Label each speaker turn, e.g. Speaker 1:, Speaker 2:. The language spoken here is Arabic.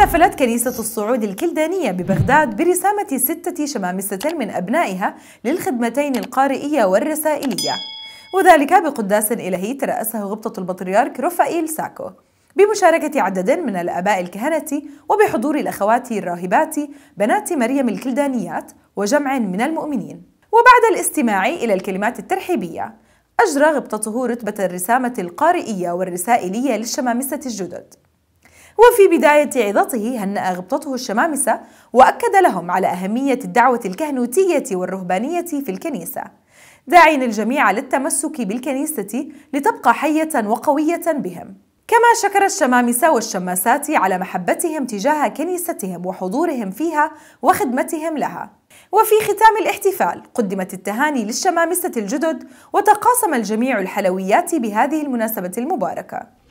Speaker 1: احتفلت كنيسة الصعود الكلدانية ببغداد برسامة ستة شمامسة من أبنائها للخدمتين القارئية والرسائلية وذلك بقداس إلهي ترأسه غبطة البطريرك رفائيل ساكو بمشاركة عدد من الآباء الكهنة وبحضور الأخوات الراهبات بنات مريم الكلدانيات وجمع من المؤمنين وبعد الاستماع إلى الكلمات الترحيبية أجرى غبطته رتبة الرسامة القارئية والرسائلية للشمامسة الجدد وفي بداية عظته هنأ غبطته الشمامسة وأكد لهم على أهمية الدعوة الكهنوتية والرهبانية في الكنيسة داعين الجميع للتمسك بالكنيسة لتبقى حية وقوية بهم كما شكر الشمامسة والشماسات على محبتهم تجاه كنيستهم وحضورهم فيها وخدمتهم لها وفي ختام الاحتفال قدمت التهاني للشمامسة الجدد وتقاسم الجميع الحلويات بهذه المناسبة المباركة